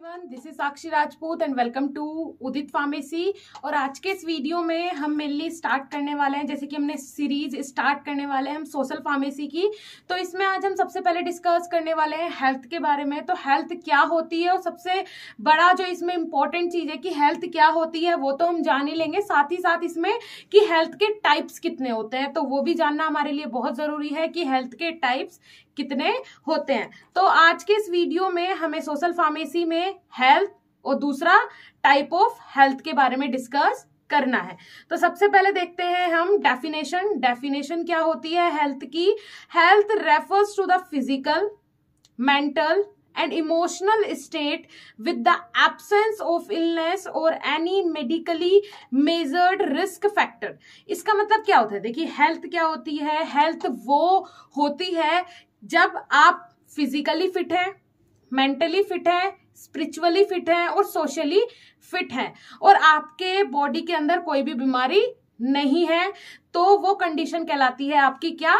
Everyone this is Sakshi Rajput and welcome to Udit pharmacy और आज के इस वीडियो में हम मेनली स्टार्ट करने वाले हैं जैसे कि हमने सीरीज स्टार्ट करने वाले हैं हम सोशल फार्मेसी की तो इसमें आज हम सबसे पहले डिस्कस करने वाले हैं हेल्थ के बारे में तो हेल्थ क्या होती है और सबसे बड़ा जो इसमें इंपॉर्टेंट चीज़ है कि हेल्थ क्या होती है वो तो हम जान ही लेंगे साथ ही साथ इसमें कि हेल्थ के टाइप्स कितने होते हैं तो वो भी जानना हमारे लिए बहुत ज़रूरी है कि हेल्थ के टाइप्स कितने होते हैं तो आज के इस वीडियो में हमें सोशल फार्मेसी में हेल्थ और दूसरा टाइप ऑफ हेल्थ के बारे में डिस्कस करना है तो सबसे पहले देखते हैं हम डेफिनेशन डेफिनेशन क्या होती है हेल्थ की health refers to the physical mental and emotional state with the absence of illness और any medically measured risk factor इसका मतलब क्या होता है देखिए हेल्थ क्या होती है हेल्थ वो होती है जब आप फिजिकली फिट हैं मेंटली फिट हैं स्पिरिचुअली फिट हैं और सोशली फिट हैं और आपके बॉडी के अंदर कोई भी बीमारी नहीं है तो वो कंडीशन कहलाती है आपकी क्या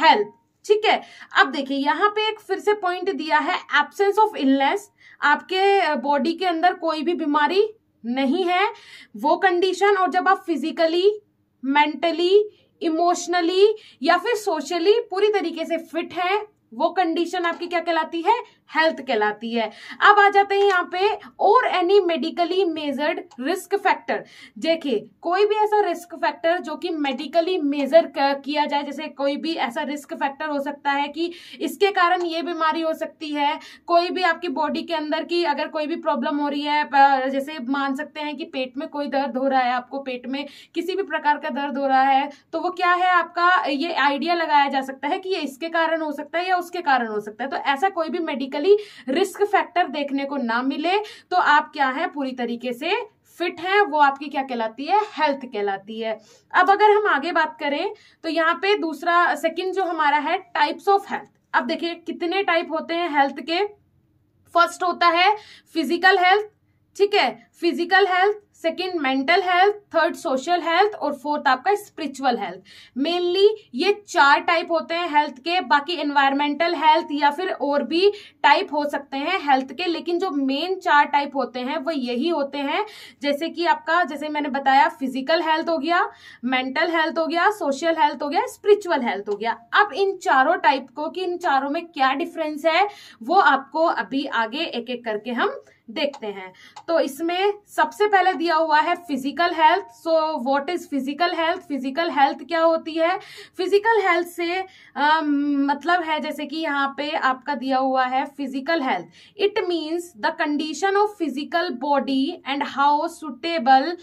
हेल्थ ठीक है अब देखिए यहाँ पे एक फिर से पॉइंट दिया है एब्सेंस ऑफ इलनेस आपके बॉडी के अंदर कोई भी बीमारी नहीं है वो कंडीशन और जब आप फिजिकली मेंटली इमोशनली या फिर सोशली पूरी तरीके से फिट हैं वो कंडीशन आपकी क्या कहलाती है हेल्थ कहलाती है अब आ जाते हैं यहाँ पे और any medically measured risk factor देखिए कोई भी ऐसा रिस्क फैक्टर जो कि मेडिकली मेजर किया जाए जैसे कोई भी ऐसा रिस्क फैक्टर हो सकता है कि इसके कारण ये बीमारी हो सकती है कोई भी आपकी बॉडी के अंदर की अगर कोई भी प्रॉब्लम हो रही है जैसे मान सकते हैं कि पेट में कोई दर्द हो रहा है आपको पेट में किसी भी प्रकार का दर्द हो रहा है तो वो क्या है आपका ये आइडिया लगाया जा सकता है कि ये इसके कारण हो सकता है या उसके कारण हो सकता है तो ऐसा कोई भी मेडिकल फिजिकली रिस्क फैक्टर देखने को ना मिले तो आप क्या है पूरी तरीके से फिट है वो आपकी क्या कहलाती है हेल्थ कहलाती है अब अगर हम आगे बात करें तो यहाँ पे दूसरा सेकंड जो हमारा है टाइप्स ऑफ हेल्थ अब देखिए कितने टाइप होते हैं हेल्थ के फर्स्ट होता है फिजिकल हेल्थ ठीक है physical health second mental health third social health और फोर्थ आपका स्पिरिचुअल हेल्थ मेनली ये चार टाइप होते हैं हेल्थ के बाकी एनवायरमेंटल हेल्थ या फिर और भी टाइप हो सकते हैं हेल्थ के लेकिन जो मेन चार टाइप होते हैं वो यही होते हैं जैसे कि आपका जैसे मैंने बताया फिजिकल हेल्थ हो गया मेंटल हेल्थ हो गया सोशल हेल्थ हो गया स्पिरिचुअल हेल्थ हो गया अब इन चारों टाइप को कि इन चारों में क्या डिफरेंस है वो आपको अभी आगे एक एक करके हम देखते हैं तो इसमें सबसे पहले दिया हुआ है physical health so what is physical health physical health क्या होती है फिजिकल हेल्थ से आ, मतलब है जैसे कि यहाँ पे आपका दिया हुआ है physical health it means the condition of physical body and how suitable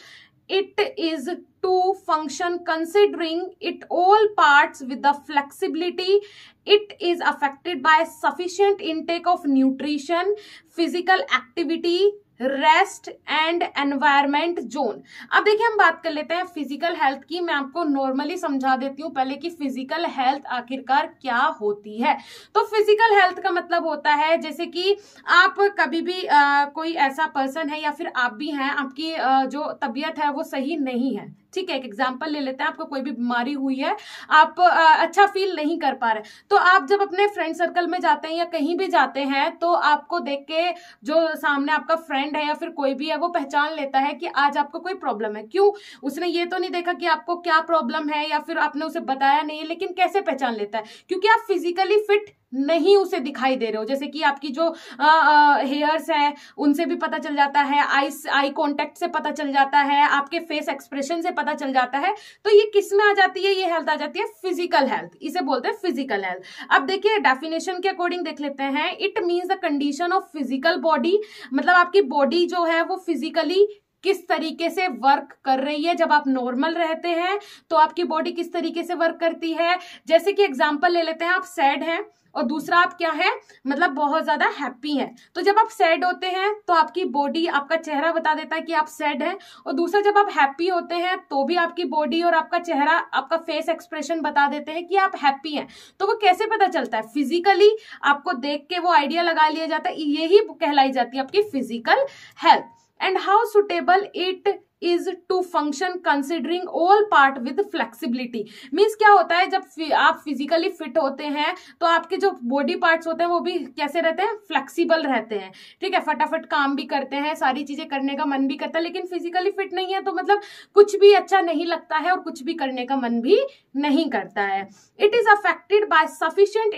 it is to function considering it all parts with the flexibility it is affected by sufficient intake of nutrition physical activity rest and environment zone अब देखिए हम बात कर लेते हैं physical health की मैं आपको नॉर्मली समझा देती हूँ पहले कि फिजिकल हेल्थ आखिरकार क्या होती है तो फिजिकल हेल्थ का मतलब होता है जैसे कि आप कभी भी आ, कोई ऐसा पर्सन है या फिर आप भी हैं आपकी आ, जो तबीयत है वो सही नहीं है ठीक है एक एग्जाम्पल ले लेते हैं आपको कोई भी बीमारी हुई है आप आ, अच्छा फील नहीं कर पा रहे तो आप जब अपने फ्रेंड सर्कल में जाते हैं या कहीं भी जाते हैं तो आपको देख के जो सामने आपका फ्रेंड है या फिर कोई भी है वो पहचान लेता है कि आज आपको कोई प्रॉब्लम है क्यों उसने ये तो नहीं देखा कि आपको क्या प्रॉब्लम है या फिर आपने उसे बताया नहीं लेकिन कैसे पहचान लेता है क्योंकि आप फिजिकली फिट नहीं उसे दिखाई दे रहे हो जैसे कि आपकी जो हेयर्स हैं उनसे भी पता चल जाता है आई आई कांटेक्ट से पता चल जाता है आपके फेस एक्सप्रेशन से पता चल जाता है तो ये किस में आ जाती है ये हेल्थ आ जाती है फिजिकल हेल्थ इसे बोलते हैं फिजिकल हेल्थ अब देखिए डेफिनेशन के अकॉर्डिंग देख लेते हैं it means the condition of physical body मतलब आपकी बॉडी जो है वो फिजिकली किस तरीके से वर्क कर रही है जब आप नॉर्मल रहते हैं तो आपकी बॉडी किस तरीके से वर्क करती है जैसे कि एग्जाम्पल ले लेते हैं आप सैड हैं और दूसरा आप क्या है मतलब बहुत ज्यादा हैप्पी हैं तो जब आप सैड होते हैं तो आपकी बॉडी आपका चेहरा बता देता है कि आप सैड हैं और दूसरा जब आप हैप्पी होते हैं तो भी आपकी बॉडी और आपका चेहरा आपका फेस एक्सप्रेशन बता देते हैं कि आप हैप्पी हैं तो वो कैसे पता चलता है फिजिकली आपको देख के वो आइडिया लगा लिया जाता है यही कहलाई जाती है आपकी physical health and how suitable it is to function considering all part with flexibility means क्या होता है जब आप फिजिकली फिट होते हैं तो आपके जो बॉडी पार्ट्स होते हैं वो भी कैसे रहते हैं फ्लेक्सीबल रहते हैं ठीक है फटाफट काम भी करते हैं सारी चीजें करने का मन भी करता है लेकिन फिजिकली फिट नहीं है तो मतलब कुछ भी अच्छा नहीं लगता है और कुछ भी करने का मन भी नहीं करता है it is affected by sufficient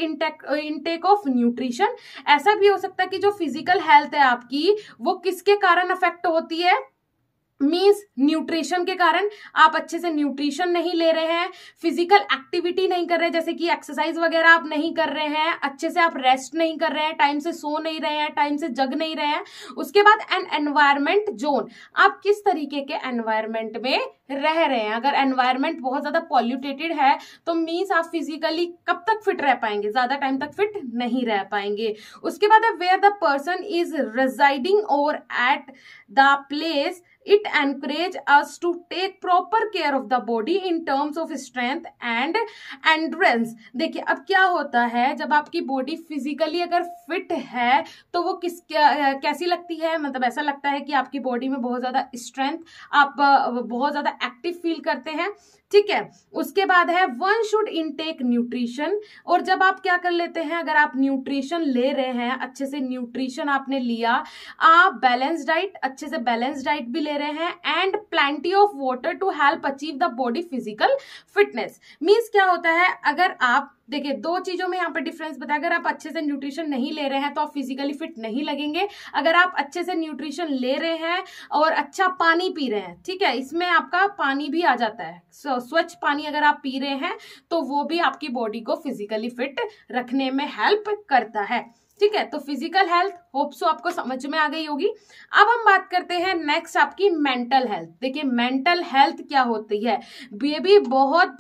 intake of nutrition ऐसा भी हो सकता है कि जो फिजिकल हेल्थ है आपकी वो किसके कारण अफेक्ट होती है मीन्स न्यूट्रिशन के कारण आप अच्छे से न्यूट्रिशन नहीं ले रहे हैं फिजिकल एक्टिविटी नहीं कर रहे जैसे कि एक्सरसाइज वगैरह आप नहीं कर रहे हैं अच्छे से आप रेस्ट नहीं कर रहे हैं टाइम से सो नहीं रहे हैं टाइम से जग नहीं रहे हैं उसके बाद एन एनवायरमेंट जोन आप किस तरीके के एनवायरमेंट में रह रहे हैं अगर एनवायरमेंट बहुत ज्यादा पॉल्यूटेटेड है तो मीन्स आप फिजिकली कब तक फिट रह पाएंगे ज्यादा टाइम तक फिट नहीं रह पाएंगे उसके बाद where the person is residing और at the place it encourage us to take proper care of the body in terms of strength and endurance देखिए अब क्या होता है जब आपकी बॉडी फिजिकली अगर फिट है तो वो किस क्या, कैसी लगती है मतलब ऐसा लगता है कि आपकी बॉडी में बहुत ज़्यादा स्ट्रेंथ आप बहुत ज़्यादा एक्टिव फील करते हैं ठीक है उसके बाद है वन शुड इनटेक न्यूट्रिशन और जब आप क्या कर लेते हैं अगर आप न्यूट्रिशन ले रहे हैं अच्छे से न्यूट्रिशन आपने लिया आप बैलेंस डाइट अच्छे से बैलेंस डाइट भी ले रहे हैं and plenty of water to help achieve the body physical fitness means क्या होता है अगर आप देखिए दो चीजों में यहाँ पर डिफरेंस बताया अगर आप अच्छे से न्यूट्रिशन नहीं ले रहे हैं तो आप फिजिकली फिट नहीं लगेंगे अगर आप अच्छे से न्यूट्रिशन ले रहे हैं और अच्छा पानी पी रहे हैं ठीक है इसमें आपका पानी भी आ जाता है स्वच्छ पानी अगर आप पी रहे हैं तो वो भी आपकी बॉडी को फिजिकली फिट रखने में हेल्प करता है ठीक है तो फिजिकल हेल्थ होप सो तो आपको समझ में आ गई होगी अब हम बात करते हैं नेक्स्ट आपकी मेंटल हेल्थ देखिए मेंटल हेल्थ क्या होती है ये भी बहुत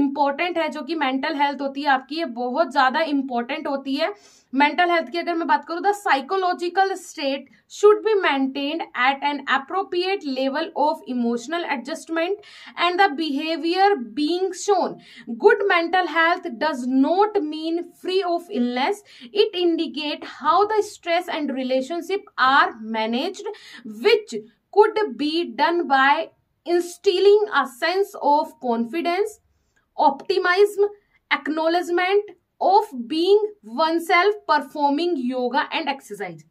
इंपॉर्टेंट है जो कि मेंटल हेल्थ होती है आपकी ये बहुत ज्यादा इंपॉर्टेंट होती है मेंटल हेल्थ की अगर मैं बात करूं the psychological state should be maintained at an appropriate level of emotional adjustment and the behaviour being shown good mental health does not mean free of illness it indicate how the stress stress and relationship are manage which could be done by instilling a sense of confidence optimism acknowledgement of being one self performing yoga and exercise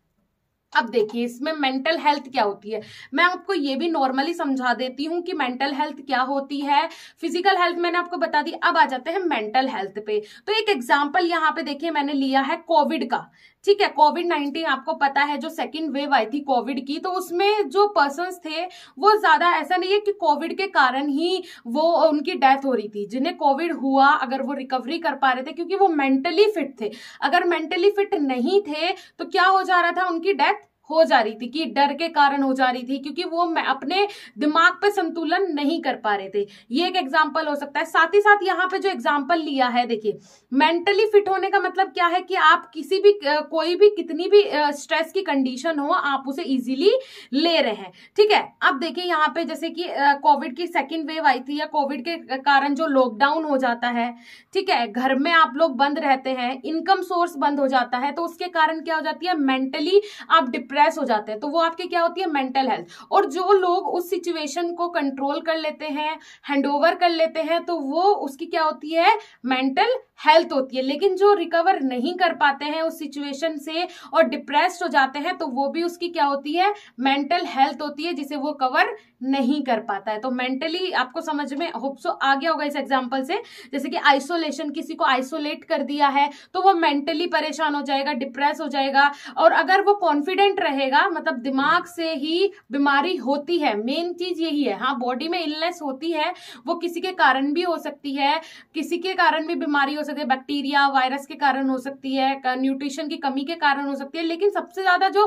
अब देखिए इसमें mental health क्या होती है मैं आपको ये भी नॉर्मली समझा देती हूँ कि मेंटल हेल्थ क्या होती है फिजिकल हेल्थ मैंने आपको बता दी अब आ जाते हैं मेंटल हेल्थ पे तो एक एग्जांपल यहाँ पे देखिए मैंने लिया है कोविड का ठीक है कोविड नाइन्टीन आपको पता है जो सेकेंड वेव आई थी कोविड की तो उसमें जो पर्सन थे वो ज्यादा ऐसा नहीं है कि कोविड के कारण ही वो उनकी डेथ हो रही थी जिन्हें कोविड हुआ अगर वो रिकवरी कर पा रहे थे क्योंकि वो मेंटली फिट थे अगर मेंटली फिट नहीं थे तो क्या हो जा रहा था उनकी डेथ हो जा रही थी कि डर के कारण हो जा रही थी क्योंकि वो अपने दिमाग पर संतुलन नहीं कर पा रहे थे ये एक एग्जाम्पल हो सकता है साथ ही साथ यहाँ पे जो एग्जाम्पल लिया है देखिए मेंटली फिट होने का मतलब क्या है कि आप किसी भी कोई भी कितनी भी स्ट्रेस की कंडीशन हो आप उसे इजीली ले रहे हैं ठीक है अब देखिए यहाँ पे जैसे कि कोविड की सेकेंड वेव आई थी या कोविड के कारण जो लॉकडाउन हो जाता है ठीक है घर में आप लोग बंद रहते हैं इनकम सोर्स बंद हो जाता है तो उसके कारण क्या हो जाती है मेंटली आप डिप्रेस स्ट्रेस हो जाते हैं तो वो आपकी क्या होती है मेंटल हेल्थ और जो लोग उस सिचुएशन को कंट्रोल कर लेते हैं हैंड कर लेते हैं तो वो उसकी क्या होती है मेंटल हेल्थ होती है लेकिन जो रिकवर नहीं कर पाते हैं उस सिचुएशन से और डिप्रेस्ड हो जाते हैं तो वो भी उसकी क्या होती है मेंटल हेल्थ होती है जिसे वो कवर नहीं कर पाता है तो मेंटली आपको समझ में होप सो आ गया होगा इस एग्जाम्पल से जैसे कि आइसोलेशन किसी को आइसोलेट कर दिया है तो वो मेंटली परेशान हो जाएगा डिप्रेस हो जाएगा और अगर वो कॉन्फिडेंट रहेगा मतलब दिमाग से ही बीमारी होती है मेन चीज यही है हाँ बॉडी में इलनेस होती है वो किसी के कारण भी हो सकती है किसी के कारण भी बीमारी हो सकती सकती है बैक्टीरिया वायरस के कारण हो सकती है न्यूट्रिशन की कमी के कारण हो सकती है लेकिन सबसे ज्यादा जो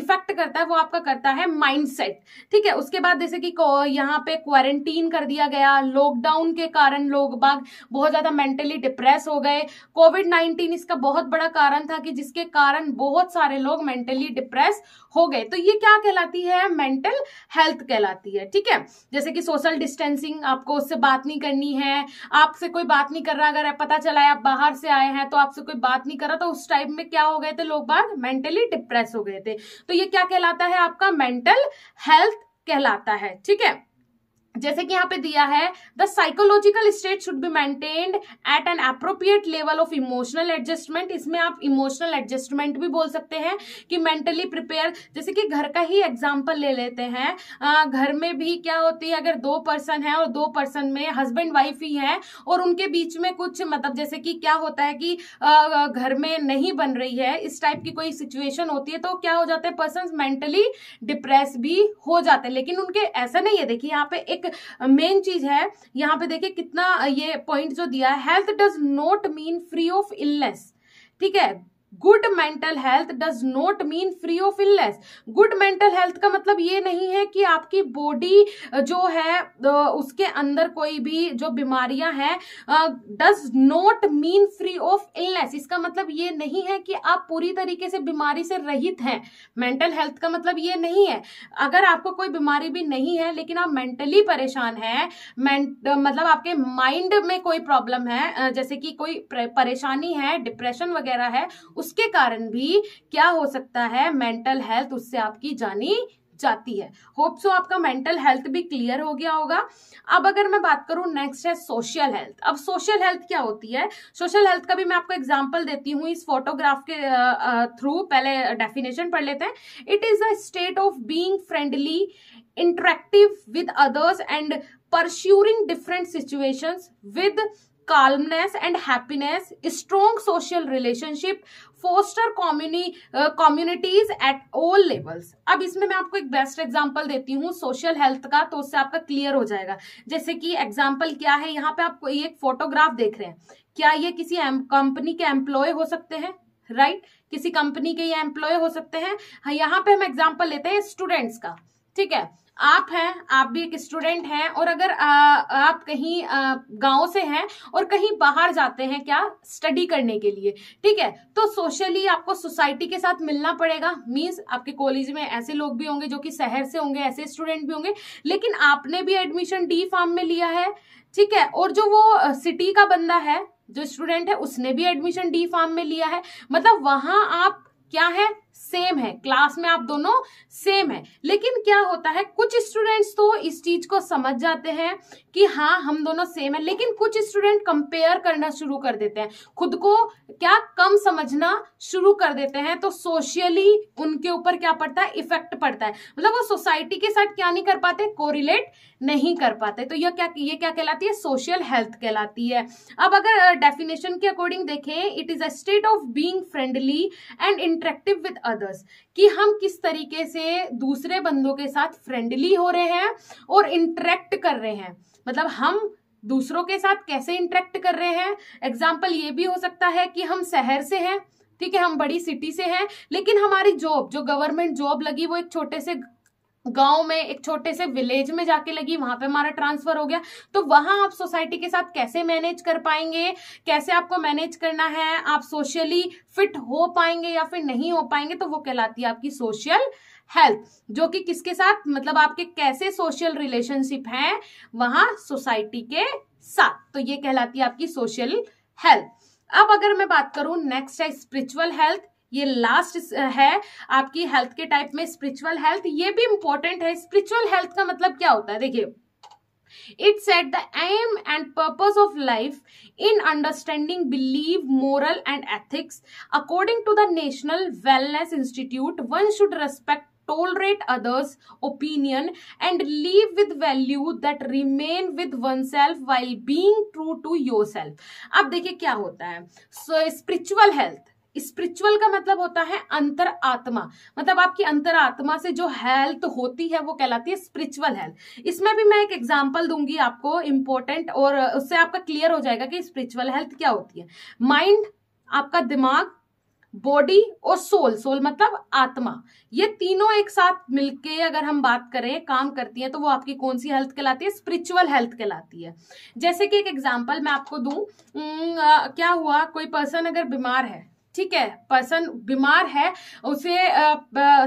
इफेक्ट करता है वो आपका करता है माइंडसेट ठीक है उसके बाद जैसे कि यहाँ पे क्वारंटीन कर दिया गया लॉकडाउन के कारण लोग बाग बहुत ज्यादा मेंटली डिप्रेस हो गए कोविड नाइनटीन इसका बहुत बड़ा कारण था कि जिसके कारण बहुत सारे लोग मेंटली डिप्रेस हो गए तो ये क्या कहलाती है मेंटल हेल्थ कहलाती है ठीक है जैसे कि सोशल डिस्टेंसिंग आपको उससे बात नहीं करनी है आपसे कोई बात नहीं कर रहा अगर पता चला है आप बाहर से आए हैं तो आपसे कोई बात नहीं कर रहा तो उस टाइम में क्या हो गए थे लोग बाग मेंटली डिप्रेस हो गए थे तो ये क्या कहलाता है आपका मेंटल हेल्थ कहलाता है ठीक है जैसे कि यहाँ पे दिया है the psychological state should be maintained at an appropriate level of emotional adjustment इसमें आप इमोशनल एडजस्टमेंट भी बोल सकते हैं कि मेंटली प्रिपेयर जैसे कि घर का ही एग्जाम्पल ले लेते हैं आ, घर में भी क्या होती है अगर दो पर्सन है और दो पर्सन में हस्बैंड वाइफ ही है और उनके बीच में कुछ मतलब जैसे कि क्या होता है कि आ, घर में नहीं बन रही है इस टाइप की कोई सिचुएशन होती है तो क्या हो जाते हैं पर्सन मेंटली डिप्रेस भी हो जाते हैं लेकिन उनके ऐसा नहीं है देखिए यहाँ पे एक एक मेन चीज है यहाँ पे देखिए कितना ये पॉइंट जो दिया है health does not mean free of illness ठीक है good mental health does not mean free of illness good mental health का मतलब ये नहीं है कि आपकी बॉडी जो है उसके अंदर कोई भी जो बीमारियां हैं does not mean free of illness इसका मतलब ये नहीं है कि आप पूरी तरीके से बीमारी से रहित हैं मेंटल हेल्थ का मतलब ये नहीं है अगर आपको कोई बीमारी भी नहीं है लेकिन आप मेंटली परेशान हैं मतलब आपके माइंड में कोई प्रॉब्लम है जैसे कि कोई परेशानी है डिप्रेशन वगैरह है उसके कारण भी क्या हो सकता है मेंटल हेल्थ उससे आपकी जानी जाती है होप सो आपका मेंटल हेल्थ भी क्लियर हो गया होगा अब अगर मैं बात करूं नेक्स्ट है सोशल हेल्थ अब सोशल हेल्थ क्या होती है सोशल हेल्थ का भी मैं आपको एग्जांपल देती हूं इस फोटोग्राफ के थ्रू पहले डेफिनेशन पढ़ लेते हैं it is a state of being friendly interactive with others and pursuing different situations with calmness and happiness strong social relationship foster community uh, communities at all levels अब इसमें मैं आपको एक बेस्ट एग्जांपल देती हूँ सोशल हेल्थ का तो उससे आपका क्लियर हो जाएगा जैसे कि एग्जांपल क्या है यहाँ पे आपको ये एक फोटोग्राफ देख रहे हैं क्या ये किसी कंपनी के एम्प्लॉय हो सकते हैं राइट right? किसी कंपनी के ये एम्प्लॉय हो सकते हैं हाँ, यहाँ पे हम एग्जाम्पल लेते हैं स्टूडेंट्स का ठीक है आप हैं आप भी एक स्टूडेंट हैं और अगर आ, आप कहीं गांव से हैं और कहीं बाहर जाते हैं क्या स्टडी करने के लिए ठीक है तो सोशली आपको सोसाइटी के साथ मिलना पड़ेगा मींस आपके कॉलेज में ऐसे लोग भी होंगे जो कि शहर से होंगे ऐसे स्टूडेंट भी होंगे लेकिन आपने भी एडमिशन डी फार्म में लिया है ठीक है और जो वो सिटी का बंदा है जो स्टूडेंट है उसने भी एडमिशन डी फार्म में लिया है मतलब वहां आप क्या है सेम है क्लास में आप दोनों सेम है लेकिन क्या होता है कुछ स्टूडेंट्स तो इस चीज को समझ जाते हैं कि हाँ हम दोनों सेम है लेकिन कुछ स्टूडेंट कंपेयर करना शुरू कर देते हैं खुद को क्या कम समझना शुरू कर देते हैं तो सोशली उनके ऊपर क्या पड़ता है इफेक्ट पड़ता है मतलब वो सोसाइटी के साथ क्या नहीं कर पाते कोरिलेट नहीं कर पाते तो यह क्या ये क्या कहलाती है सोशल हेल्थ कहलाती है अब अगर डेफिनेशन के अकॉर्डिंग देखें it is a state of being friendly and interactive with other others कि हम किस तरीके से दूसरे बंदों के साथ फ्रेंडली हो रहे हैं और इंटरेक्ट कर रहे हैं मतलब हम दूसरों के साथ कैसे इंटरेक्ट कर रहे हैं एग्जाम्पल ये भी हो सकता है कि हम शहर से हैं ठीक है हम बड़ी सिटी से हैं लेकिन हमारी जॉब जो गवर्नमेंट जॉब लगी वो एक छोटे से गांव में एक छोटे से विलेज में जाके लगी वहां पे हमारा ट्रांसफर हो गया तो वहां आप सोसाइटी के साथ कैसे मैनेज कर पाएंगे कैसे आपको मैनेज करना है आप सोशली फिट हो पाएंगे या फिर नहीं हो पाएंगे तो वो कहलाती है आपकी सोशल हेल्थ जो कि किसके साथ मतलब आपके कैसे सोशल रिलेशनशिप है वहां सोसाइटी के साथ तो ये कहलाती है आपकी सोशल हेल्थ अब अगर मैं बात करूं नेक्स्ट है स्पिरिचुअल हेल्थ ये लास्ट uh, है आपकी हेल्थ के टाइप में स्पिरिचुअल हेल्थ ये भी इंपॉर्टेंट है स्पिरिचुअल हेल्थ का मतलब क्या होता है देखिए it set the aim and purpose of life in understanding believe moral and ethics according to the national wellness institute one should respect tolerate others opinion and live with value that remain with oneself while being true to yourself अब kya क्या होता है spiritual health spiritual का मतलब होता है अंतर आत्मा मतलब आपकी अंतर आत्मा से जो हेल्थ होती है वो कहलाती है स्पिरिचुअल हेल्थ इसमें भी मैं एक एग्जांपल दूंगी आपको इंपॉर्टेंट और उससे आपका क्लियर हो जाएगा कि स्पिरिचुअल हेल्थ क्या होती है माइंड आपका दिमाग बॉडी और सोल सोल मतलब आत्मा ये तीनों एक साथ मिलके अगर हम बात करें काम करती हैं तो वो आपकी कौन सी हेल्थ कहलाती है स्पिरिचुअल हेल्थ कहलाती है जैसे कि एक एग्जांपल मैं आपको दूं क्या हुआ कोई पर्सन अगर बीमार है ठीक है पर्सन बीमार है उसे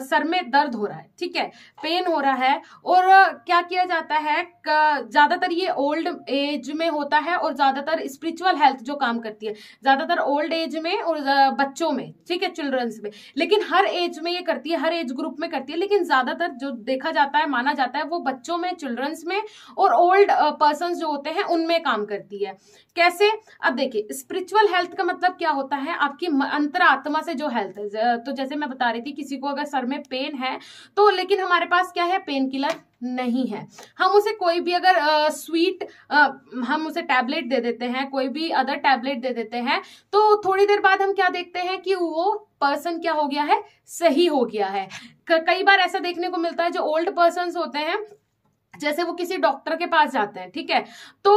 सर में दर्द हो रहा है ठीक है पेन हो रहा है और क्या किया जाता है ज़्यादातर ये ओल्ड एज में होता है और ज़्यादातर स्पिरिचुअल हेल्थ जो काम करती है ज़्यादातर ओल्ड एज में और बच्चों में ठीक है चिल्ड्रंस में लेकिन हर एज में ये करती है हर एज ग्रुप में करती है लेकिन ज़्यादातर जो देखा जाता है माना जाता है वो बच्चों में चिल्ड्रंस में और ओल्ड पर्सन जो होते हैं उनमें काम करती है कैसे अब देखिए स्पिरिचुअल हेल्थ का मतलब क्या होता है आपकी अंतरात्मा से जो हेल्थ तो जैसे मैं बता रही थी किसी को अगर सर में पेन है तो लेकिन हमारे पास क्या है पेन किलर नहीं है हम उसे कोई भी अगर आ, स्वीट आ, हम उसे टैबलेट दे देते हैं कोई भी अदर टैबलेट दे देते हैं तो थोड़ी देर बाद हम क्या देखते हैं कि वो पर्सन क्या हो गया है सही हो गया है कई बार ऐसा देखने को मिलता है जो ओल्ड पर्सन होते हैं जैसे वो किसी डॉक्टर के पास जाते हैं ठीक है तो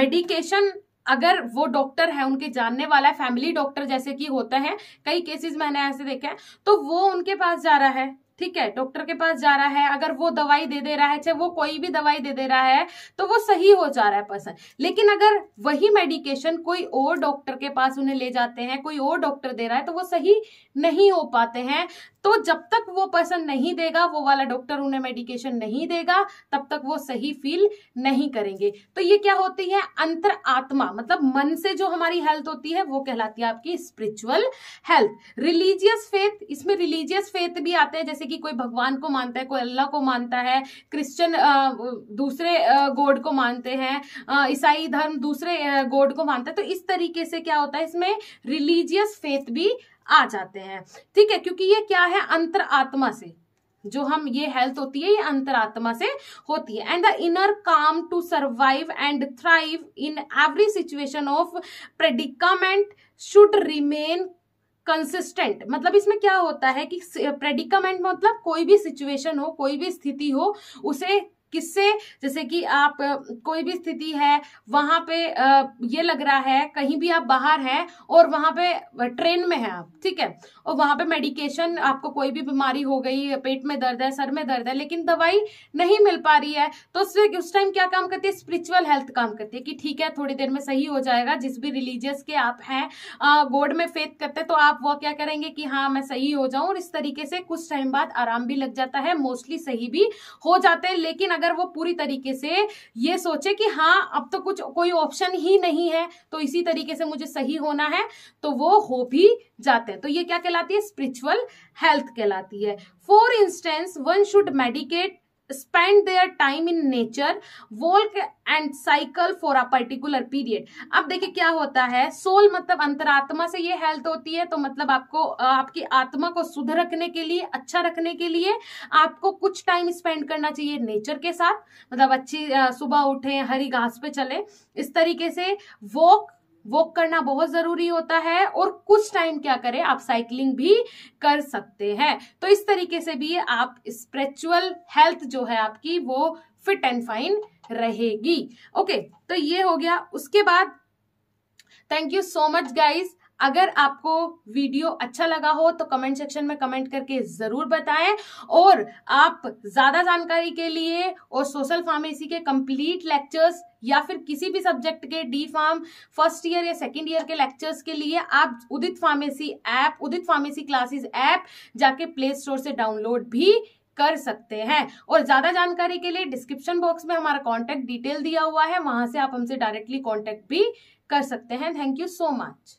मेडिकेशन अगर वो डॉक्टर है उनके जानने वाला है फैमिली डॉक्टर जैसे कि होता है कई केसेस मैंने ऐसे देखे हैं तो वो उनके पास जा रहा है ठीक है डॉक्टर के पास जा रहा है अगर वो दवाई दे दे रहा है चाहे वो कोई भी दवाई दे दे रहा है तो वो सही हो जा रहा है पर्सन लेकिन अगर वही मेडिकेशन कोई और डॉक्टर के पास उन्हें ले जाते हैं कोई और डॉक्टर दे रहा है तो वो सही नहीं हो पाते हैं तो जब तक वो पर्सन नहीं देगा वो वाला डॉक्टर उन्हें मेडिकेशन नहीं देगा तब तक वो सही फील नहीं करेंगे तो ये क्या होती है अंतर आत्मा मतलब मन से जो हमारी हेल्थ होती है वो कहलाती है आपकी स्पिरिचुअल हेल्थ रिलीजियस फेथ इसमें रिलीजियस फेथ भी आते हैं जैसे कि कोई भगवान को मानता है कोई अल्लाह को मानता है क्रिश्चियन दूसरे गोड को मानते हैं ईसाई धर्म दूसरे गोड को मानता है तो इस तरीके से क्या होता है इसमें रिलीजियस फेथ भी आ जाते हैं ठीक है क्योंकि ये क्या है अंतर आत्मा से जो हम ये हेल्थ होती है ये अंतरात्मा से होती है and the inner calm to survive and thrive in every situation of predicament should remain consistent मतलब इसमें क्या होता है कि प्रेडिकामेंट मतलब कोई भी सिचुएशन हो कोई भी स्थिति हो उसे किससे जैसे कि आप कोई भी स्थिति है वहां पे ये लग रहा है कहीं भी आप बाहर हैं और वहां पे ट्रेन में हैं आप ठीक है और वहां पे मेडिकेशन आपको कोई भी बीमारी हो गई पेट में दर्द है सर में दर्द है लेकिन दवाई नहीं मिल पा रही है तो उससे उस टाइम क्या काम करती है स्पिरिचुअल हेल्थ काम करती है कि ठीक है थोड़ी देर में सही हो जाएगा जिस भी रिलीजियस के आप हैं गोड में फेथ करते तो आप वो क्या करेंगे कि हाँ मैं सही हो जाऊं और इस तरीके से कुछ टाइम बाद आराम भी लग जाता है मोस्टली सही भी हो जाते हैं लेकिन अगर वो पूरी तरीके से ये सोचे कि हाँ अब तो कुछ कोई ऑप्शन ही नहीं है तो इसी तरीके से मुझे सही होना है तो वो हो भी जाते हैं तो ये क्या कहलाती है स्पिरिचुअल हेल्थ कहलाती है for instance one should meditate spend their time in nature walk and cycle for a particular period अब देखिए क्या होता है सोल मतलब अंतरात्मा से ये हेल्थ होती है तो मतलब आपको आपकी आत्मा को शुद्ध रखने के लिए अच्छा रखने के लिए आपको कुछ टाइम स्पेंड करना चाहिए नेचर के साथ मतलब अच्छी सुबह उठे हरी घास पे चले इस तरीके से वॉक वॉक करना बहुत जरूरी होता है और कुछ टाइम क्या करें आप साइकिलिंग भी कर सकते हैं तो इस तरीके से भी आप स्पिरिचुअल हेल्थ जो है आपकी वो फिट एंड फाइन रहेगी ओके तो ये हो गया उसके बाद thank you so much guys अगर आपको वीडियो अच्छा लगा हो तो कमेंट सेक्शन में कमेंट करके ज़रूर बताएं और आप ज़्यादा जानकारी के लिए और सोशल फार्मेसी के कंप्लीट लेक्चर्स या फिर किसी भी सब्जेक्ट के डी फार्म फर्स्ट ईयर या सेकेंड ईयर के लेक्चर्स के लिए आप Udit pharmacy app Udit pharmacy classes app जाके प्ले स्टोर से डाउनलोड भी कर सकते हैं और ज्यादा जानकारी के लिए डिस्क्रिप्शन बॉक्स में हमारा कॉन्टैक्ट डिटेल दिया हुआ है वहां से आप हमसे डायरेक्टली कॉन्टैक्ट भी कर सकते हैं थैंक यू सो मच